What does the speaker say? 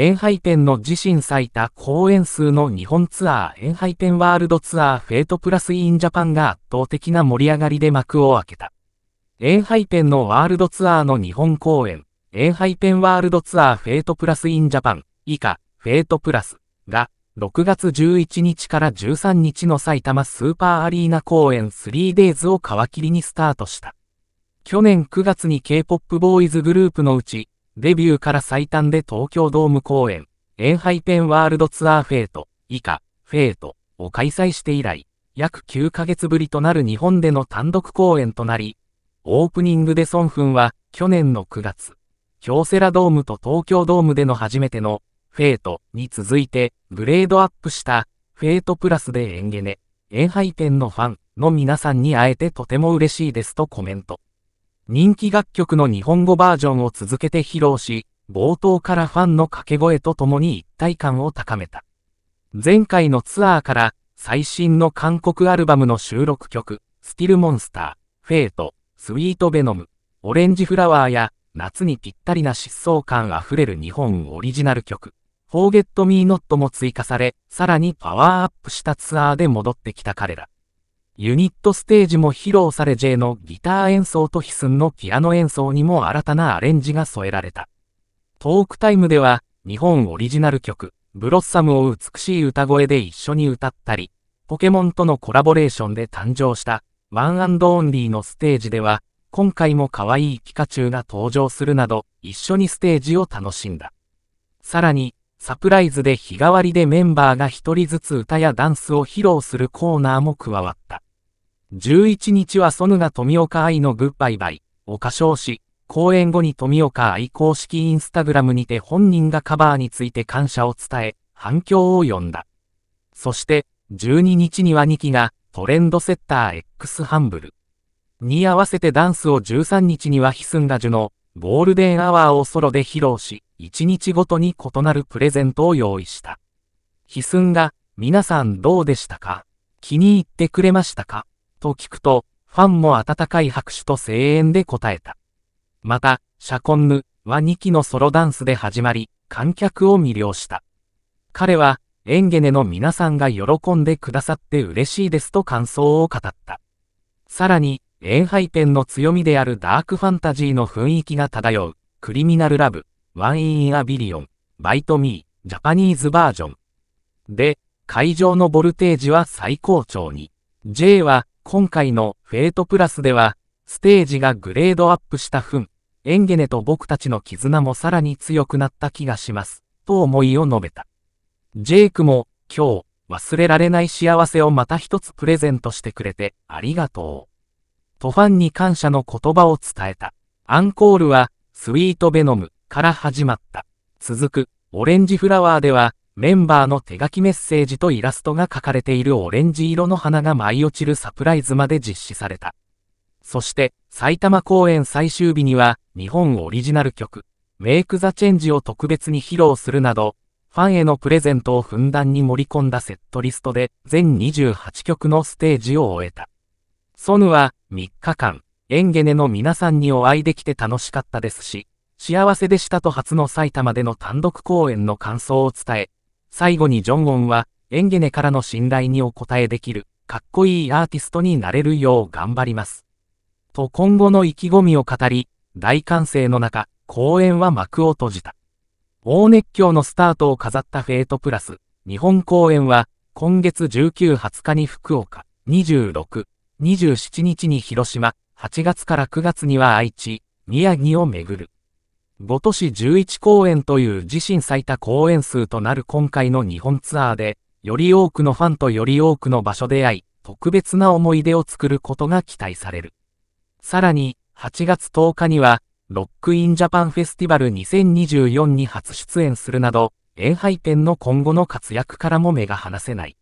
エンハイペンの自身最多公演数の日本ツアーエンハイペンワールドツアーフェイトプラスインジャパンが圧倒的な盛り上がりで幕を開けた。エンハイペンのワールドツアーの日本公演、エンハイペンワールドツアーフェイトプラスインジャパン以下フェイトプラスが6月11日から13日の埼玉スーパーアリーナ公演 3days を皮切りにスタートした。去年9月に K-POP ボーイズグループのうちデビューから最短で東京ドーム公演、エンハイペンワールドツアーフェイト、以下、フェイトを開催して以来、約9ヶ月ぶりとなる日本での単独公演となり、オープニングでソンフンは去年の9月、京セラドームと東京ドームでの初めてのフェイトに続いてグレードアップしたフェイトプラスでエンゲネ、エンハイペンのファンの皆さんに会えてとても嬉しいですとコメント。人気楽曲の日本語バージョンを続けて披露し、冒頭からファンの掛け声とともに一体感を高めた。前回のツアーから最新の韓国アルバムの収録曲、スティルモンスター、フェイト、スイートベノム、オレンジフラワーや夏にぴったりな疾走感あふれる日本オリジナル曲、Forget Me Not も追加され、さらにパワーアップしたツアーで戻ってきた彼ら。ユニットステージも披露され J のギター演奏とヒスンのピアノ演奏にも新たなアレンジが添えられた。トークタイムでは、日本オリジナル曲、ブロッサムを美しい歌声で一緒に歌ったり、ポケモンとのコラボレーションで誕生した、ワンオンリーのステージでは、今回も可愛いピカチュウが登場するなど、一緒にステージを楽しんだ。さらに、サプライズで日替わりでメンバーが一人ずつ歌やダンスを披露するコーナーも加わった。11日はソヌが富岡愛のグッバイバイを歌唱し、公演後に富岡愛公式インスタグラムにて本人がカバーについて感謝を伝え、反響を呼んだ。そして、12日には2期がトレンドセッター X ハンブル。に合わせてダンスを13日にはヒスンガジュのゴールデンアワーをソロで披露し、1日ごとに異なるプレゼントを用意した。ヒスンガ、皆さんどうでしたか気に入ってくれましたかと聞くと、ファンも温かい拍手と声援で応えた。また、シャコンヌは2期のソロダンスで始まり、観客を魅了した。彼は、エンゲネの皆さんが喜んでくださって嬉しいですと感想を語った。さらに、エンハイペンの強みであるダークファンタジーの雰囲気が漂う、クリミナルラブ、ワンインアビリオン、バイトミー、ジャパニーズバージョン。で、会場のボルテージは最高潮に。J は、今回のフェイトプラスでは、ステージがグレードアップした分、エンゲネと僕たちの絆もさらに強くなった気がします、と思いを述べた。ジェイクも、今日、忘れられない幸せをまた一つプレゼントしてくれてありがとう。とファンに感謝の言葉を伝えた。アンコールは、スイートベノムから始まった。続く、オレンジフラワーでは、メンバーの手書きメッセージとイラストが書かれているオレンジ色の花が舞い落ちるサプライズまで実施された。そして、埼玉公演最終日には、日本オリジナル曲、メイク・ザ・チェンジを特別に披露するなど、ファンへのプレゼントをふんだんに盛り込んだセットリストで、全28曲のステージを終えた。ソヌは、3日間、エンゲネの皆さんにお会いできて楽しかったですし、幸せでしたと初の埼玉での単独公演の感想を伝え、最後にジョンウォンは、エンゲネからの信頼にお応えできる、かっこいいアーティストになれるよう頑張ります。と今後の意気込みを語り、大歓声の中、公演は幕を閉じた。大熱狂のスタートを飾ったフェイトプラス、日本公演は、今月19、20日に福岡、26、27日に広島、8月から9月には愛知、宮城を巡る。5都市11公演という自身最多公演数となる今回の日本ツアーで、より多くのファンとより多くの場所で会い、特別な思い出を作ることが期待される。さらに、8月10日には、ロックインジャパンフェスティバル2024に初出演するなど、エンハイペンの今後の活躍からも目が離せない。